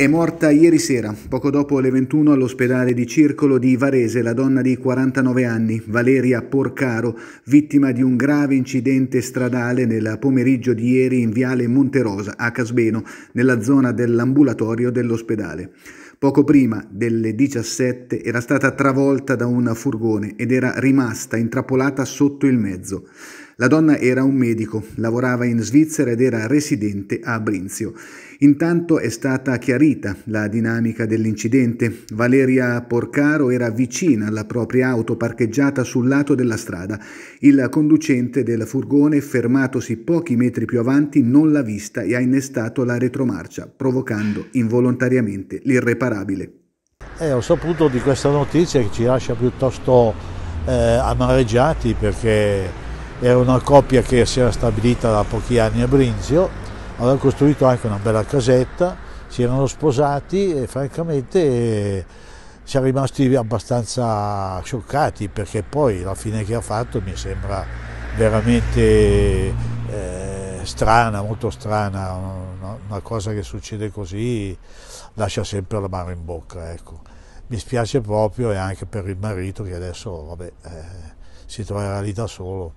È morta ieri sera, poco dopo le 21 all'ospedale di Circolo di Varese, la donna di 49 anni, Valeria Porcaro, vittima di un grave incidente stradale nel pomeriggio di ieri in viale Monterosa a Casbeno, nella zona dell'ambulatorio dell'ospedale. Poco prima delle 17 era stata travolta da un furgone ed era rimasta intrappolata sotto il mezzo. La donna era un medico, lavorava in Svizzera ed era residente a Brinzio. Intanto è stata chiarita la dinamica dell'incidente. Valeria Porcaro era vicina alla propria auto parcheggiata sul lato della strada. Il conducente del furgone, fermatosi pochi metri più avanti, non l'ha vista e ha innestato la retromarcia, provocando involontariamente l'irreparabile. Eh, ho saputo di questa notizia che ci lascia piuttosto eh, amareggiati perché era una coppia che si era stabilita da pochi anni a Brinzio, aveva costruito anche una bella casetta, si erano sposati e francamente siamo rimasti abbastanza scioccati perché poi la fine che ha fatto mi sembra veramente eh, strana, molto strana, una, una, cosa che succede così lascia sempre la mano in bocca. Ecco. Mi spiace proprio e anche per il marito che adesso vabbè, eh, si troverà lì da solo.